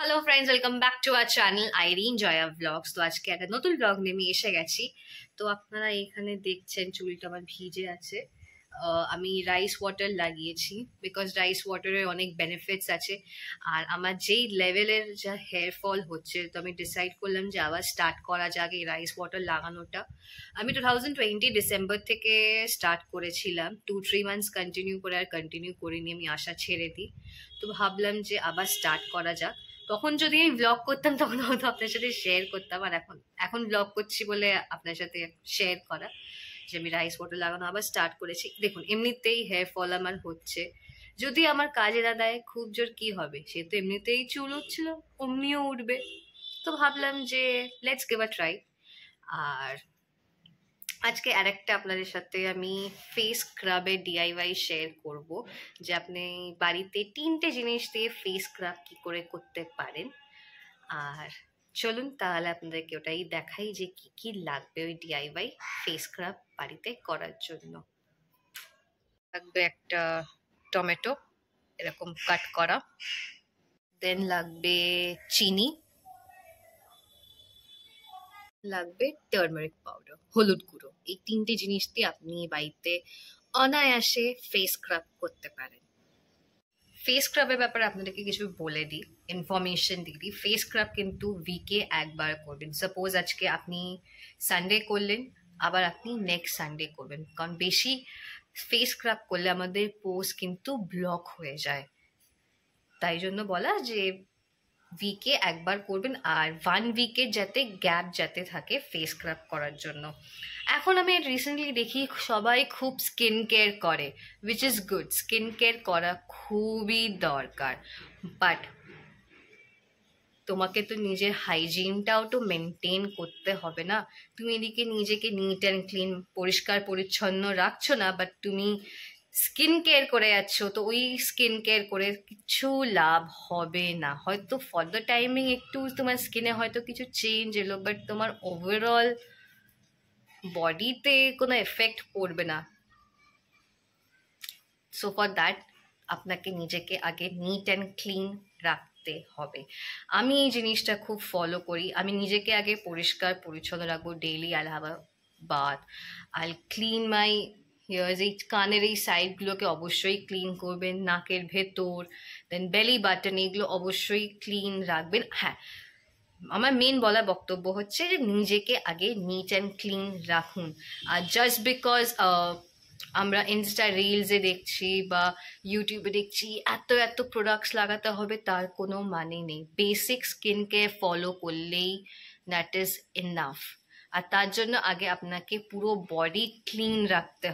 hello friends welcome back to our channel Irin Joya blogs তো আজকে একটা নতুন ব্লগ নেমে এসে গেছি তো আপনারা এখানে দেখছেন চুলটা আমার ভিজে আছে আমি রাইস ওয়াটার লাগিয়েছি বিকজ রাইস ওয়াটারের অনেক বেনিফিটস আছে আর আমার যেই লেভেলের যা হেয়ার ফল হচ্ছে তো আমি ডিসাইড করলাম যে আবার স্টার্ট করা যাক এই রাইস ওয়াটার লাগানোটা আমি টু থাউজেন্ড টোয়েন্টি ডিসেম্বর থেকে স্টার্ট করেছিলাম টু থ্রি মান্থস কন্টিনিউ করে আর কন্টিনিউ করিনি আমি আশা ছেড়ে দিই তো ভাবলাম যে আবার স্টার্ট করা যাক তখন যদি আমি ব্লগ করতাম তখন হয়তো আপনার সাথে শেয়ার করতাম আর এখন এখন ব্লগ করছি বলে আপনার সাথে শেয়ার করা যে আমি রাইস বটল লাগানো আবার স্টার্ট করেছি দেখুন এমনিতেই হেয়ার ফল আমার হচ্ছে যদি আমার কাজে দাদায় খুব জোর কি হবে সে তো এমনিতেই চুল উঠছিল অমনিও উঠবে তো ভাবলাম যে লেটস গেভ আ ট্রাই আর আজকে আরেকটা আপনাদের সাথে আমি ফেস স্ক্রাবের ডিআইওয়াই শেয়ার করব যে আপনি বাড়িতে তিনটে জিনিস দিয়ে ফেস স্ক্রাব কী করে করতে পারেন আর চলুন তাহলে আপনাদেরকে ওটাই দেখাই যে কি কি লাগবে ওই ডিআইওয়াই ফেস স্ক্রাব বাড়িতে করার জন্য লাগবে একটা টমেটো এরকম কাট করা দেন লাগবে চিনি লাগবে টার্মারিক পাউডার হলুদ গুঁড়ো এই তিনটে জিনিস দিয়ে আপনি বাড়িতে অনায়াসে ফেস স্ক্রাব করতে পারেন ফেস স্ক্রাবের ব্যাপারে আপনাদেরকে কিছু বলে দিই ইনফরমেশন দিয়ে দিই ফেস স্ক্রাব কিন্তু উইকে একবার করবেন সাপোজ আজকে আপনি সানডে করলেন আবার আপনি নেক্সট সানডে করবেন কারণ বেশি ফেস স্ক্রাব করলে আমাদের পোজ কিন্তু ব্লক হয়ে যায় তাই জন্য বলা যে উইকে একবার করবেন আর ওয়ান উইকে যাতে গ্যাপ যাতে থাকে ফেস স্ক্রাব করার জন্য এখন আমি রিসেন্টলি দেখি সবাই খুব স্কিন কেয়ার করে which is good skin care করা খুবই দরকার বাট তোমাকে তো নিজের হাইজিনটাও তো মেনটেন করতে হবে না তুমি এদিকে নিজেকে নিট অ্যান্ড ক্লিন পরিষ্কার পরিচ্ছন্ন রাখছো না বাট তুমি স্কিন কেয়ার করে যাচ্ছ তো ওই স্কিন কেয়ার করে কিছু লাভ হবে না হয়তো ফর দ্য টাইমিং একটু তোমার স্কিনে হয়তো কিছু চেঞ্জ এলো বাট তোমার ওভারঅল বডিতে কোনো এফেক্ট পড়বে না সো ফর দ্যাট আপনাকে নিজেকে আগে নিট অ্যান্ড ক্লিন রাখতে হবে আমি এই জিনিসটা খুব ফলো করি আমি নিজেকে আগে পরিষ্কার পরিচ্ছন্ন রাখবো daily I have a bath I clean my ears এই কানের এই সাইডগুলোকে অবশ্যই ক্লিন করবেন নাকের ভেতর দেন বেলি বাটন এগুলো অবশ্যই ক্লিন রাখবেন হ্যাঁ আমার মেন বলা বক্তব্য হচ্ছে যে নিজেকে আগে নিট অ্যান্ড ক্লিন রাখুন আর জাস্ট বিকজ আমরা ইনস্টা রিলসে দেখছি বা ইউটিউবে দেখছি এত এত প্রোডাক্টস লাগাতে হবে তার কোনো মানে নেই বেসিক স্কিন কেয়ার ফলো করলেই দ্যাট ইজ ইনাফ और तार आगे आपके पुरो बडी क्लिन रखते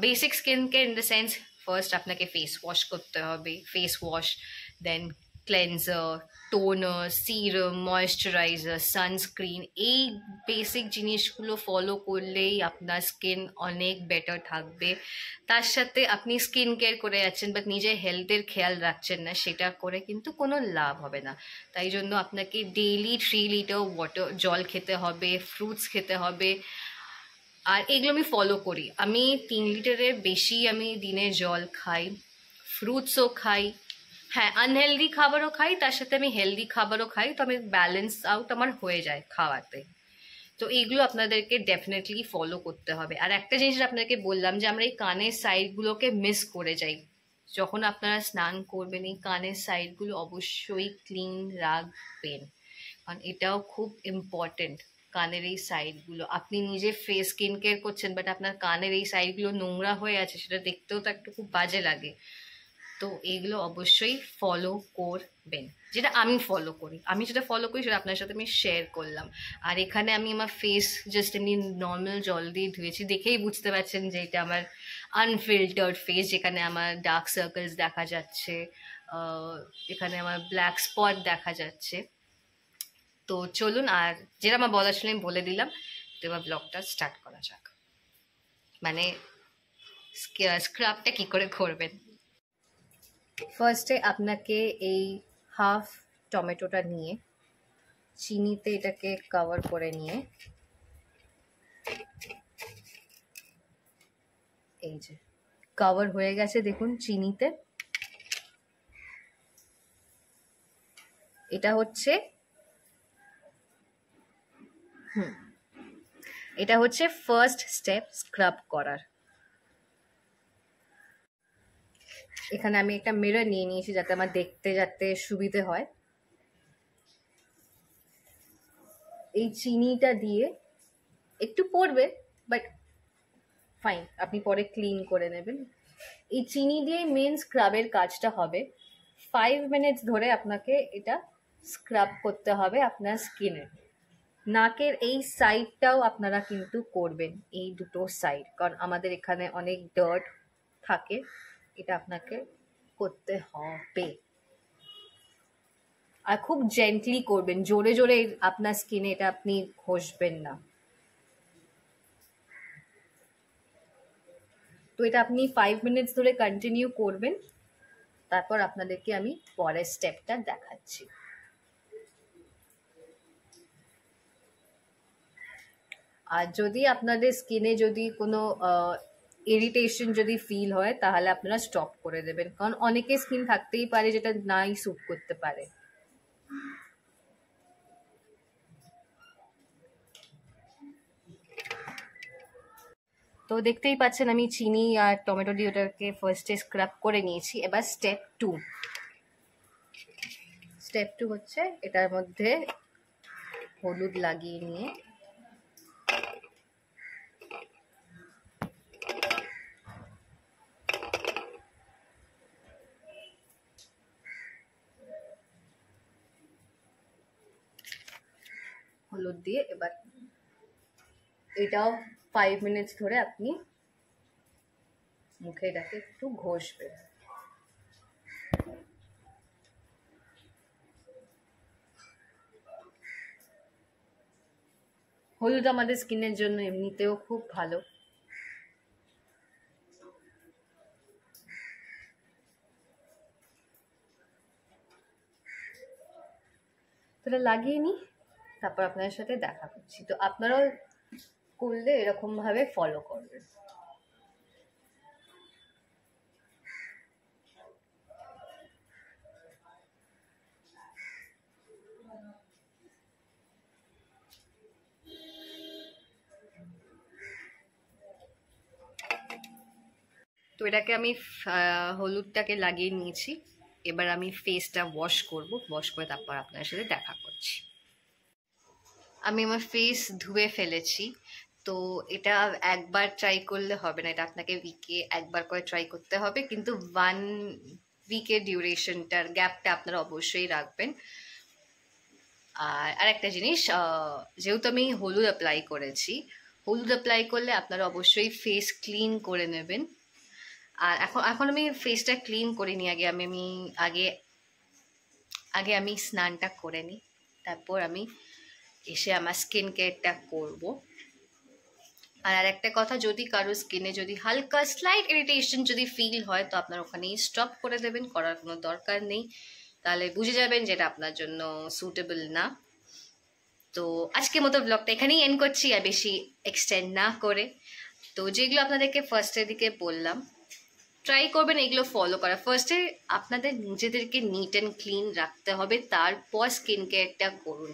बेसिक स्किन केयर इन देंस फार्स्ट आपके फेस वाश करते फेस वाश दें cleanser toner serum moisturiser sunscreen এই বেসিক জিনিসগুলো ফলো করলেই আপনার স্কিন অনেক বেটার থাকবে তার সাথে আপনি স্কিন কেয়ার করে যাচ্ছেন বাট নিজের হেলথের খেয়াল রাখছেন না সেটা করে কিন্তু কোনো লাভ হবে না তাই জন্য আপনাকে ডেইলি থ্রি লিটার ওয়াটার জল খেতে হবে ফ্রুটস খেতে হবে আর এগুলো আমি ফলো করি আমি তিন লিটারের বেশি আমি দিনে জল খাই ফ্রুটসও খাই হ্যাঁ আনহেলদি খাবারও খাই তার সাথে আমি হেলদি খাবারও খাই তো আমি ব্যালেন্স আউট আমার হয়ে যায় খাওয়াতে তো ইglu আপনাদেরকে डेफिनेटলি ফলো করতে হবে আর একটা জিনিস আমি আপনাদের বললাম যে আমরা এই কানে সাইড গুলোকে মিস করে যাই যখন আপনারা স্নান করবেন এই কানে সাইডগুলো অবশ্যই ক্লিন রাগবেন কারণ এটাও খুব ইম্পর্টেন্ট কানে যেই সাইডগুলো আপনি নিজে ফেস্ স্কিন কেয়ার করছেন বাট আপনার কানে যেই সাইডগুলো নোংরা হয়ে আছে সেটা দেখতেও তো একটু খুব বাজে লাগে তো এইগুলো অবশ্যই ফলো করবেন যেটা আমি ফলো করি আমি যেটা ফলো করি সেটা আপনার সাথে আমি শেয়ার করলাম আর এখানে আমি আমার ফেস জাস্ট এমনি নর্মাল জল দিয়ে ধুয়েছি দেখেই বুঝতে পারছেন যে এটা আমার আনফিল্টার্ড ফেস যেখানে আমার ডার্ক সার্কেলস দেখা যাচ্ছে এখানে আমার ব্ল্যাক স্পট দেখা যাচ্ছে তো চলুন আর যেটা আমার বলার ছিল আমি বলে দিলাম তো এবার ব্লগটা স্টার্ট করা যাক মানে স্ক্রাবটা কি করে করবেন ফার্স্টে আপনাকে এই হাফ টমেটোটা নিয়ে চিনিতে এটাকে কভার করে নিয়ে এই যে কভার হয়ে গেছে দেখুন চিনিতে এটা হচ্ছে হুম এটা হচ্ছে ফার্স্ট স্টেপ স্ক্রাব করার এখানে আমি একটা মিরর নিয়ে নিয়েছি যাতে আমার দেখতে যাতে সুবিধে হয় এই চিনিটা দিয়ে একটু পড়বে বাট ফাইন আপনি পরে ক্লিন করে নেবেন এই চিনি দিয়েই মেন স্ক্রাবের কাজটা হবে ফাইভ মিনিটস ধরে আপনাকে এটা স্ক্রাব করতে হবে আপনার স্কিনে নাকের এই সাইডটাও আপনারা কিন্তু করবেন এই দুটো সাইড কারণ আমাদের এখানে অনেক ডার্ট থাকে এটা আপনাকে করতে হবে আর খুব জেন্টলি করবেন জোরে জোরে আপনার স্কিনে এটা আপনি ঘষবেন না তো এটা আপনি ফাইভ মিনিটস ধরে কন্টিনিউ করবেন তারপর আপনাদেরকে আমি পরের স্টেপটা দেখাচ্ছি আর যদি আপনাদের স্কিনে যদি কোনো ইরিটেশন যদি ফিল হয় তাহলে আপনারা স্টপ করে দেবেন কারণ অনেকে স্কিন থাকতেই পারে যেটা নাই স্যুট করতে পারে তো দেখতেই পাচ্ছেন আমি চিনি আর টমেটো দিয়ে ওটাকে ফার্স্টে স্ক্রাব করে নিয়েছি এবার স্টেপ টু স্টেপ টু হচ্ছে এটার মধ্যে হলুদ লাগিয়ে নিয়ে হলুদ দিয়ে এবার এটাও ফাইভ মিনিটস ধরে আপনি মুখে এটাকে একটু ঘষবেন হলুদ আমাদের স্কিনের জন্য এমনিতেও খুব ভালো লাগিয়ে নিই তারপর আপনাদের সাথে দেখা করছি তো আপনারাও করলে এরকম ভাবে ফলো করবেন তো এটাকে আমি হলুদটাকে লাগিয়ে নিয়েছি এবার আমি ফেসটা ওয়াশ করব ওয়াশ করে তারপর আপনার সাথে দেখা করব আমি আমার ফেস ধুয়ে ফেলেছি তো এটা একবার ট্রাই করলে হবে না এটা আপনাকে উইকে একবার করে ট্রাই করতে হবে কিন্তু ওয়ান উইকের ডিউরেশনটার গ্যাপটা আপনারা অবশ্যই রাখবেন আর আরেকটা জিনিস যেহেতু আমি হলুদ অ্যাপ্লাই করেছি হলুদ অ্যাপ্লাই করলে আপনারা অবশ্যই ফেস ক্লিন করে নেবেন আর এখন এখন আমি ফেসটা ক্লিন করে নিই আগে আমি আমি আগে আগে আমি স্নানটা করে নিই তারপর আমি এসে আমার স্কিন কেয়ারটা করব আর আর একটা কথা যদি কারো স্কিনে যদি হালকা স্লাইট ইরিটেশন যদি ফিল হয় তো আপনার ওখানেই স্টপ করে দেবেন করার কোনো দরকার নেই তাহলে বুঝে যাবেন যেটা আপনার জন্য সুটেবল না তো আজকের মতো ব্লগটা এখানেই এন্ড করছি আর বেশি এক্সটেন্ড না করে তো যেগুলো আপনাদেরকে ফার্স্টের দিকে বললাম ট্রাই করবেন এগুলো ফলো করা ফার্স্টে আপনাদের নিজেদেরকে নিট অ্যান্ড ক্লিন রাখতে হবে তারপর স্কিন কেয়ারটা করুন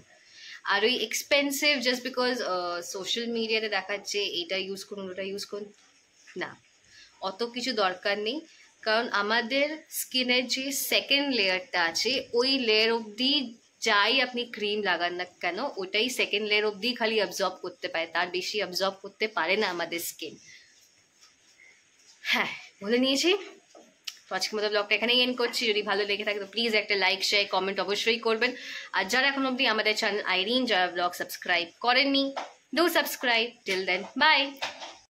আর ওই এক্সপেন্সিভ জাস্ট বিকজ সোশ্যাল মিডিয়াতে দেখাচ্ছে এটা ইউজ করুন ওটা ইউজ করুন না অত কিছু দরকার নেই কারণ আমাদের স্কিনের যে সেকেন্ড লেয়ারটা আছে ওই লেয়ার অবধি যাই আপনি ক্রিম লাগান না কেন ওটাই সেকেন্ড লেয়ার অবধি খালি অবজর্ব করতে পারে তার বেশি অবজর্ব করতে পারে না আমাদের স্কিন হ্যাঁ বলে নিয়েছি তো আজকে মত ব্লগটা এখানেই এন্ড করছি যদি ভালো লেগে থাকে তো প্লিজ একটা লাইক শেয়ার কমেন্ট অবশ্যই করবেন আর যারা এখনো অবধি আমাদের channel Irin Joy blog subscribe করেন নি দও সাবস্ক্রাইব til then bye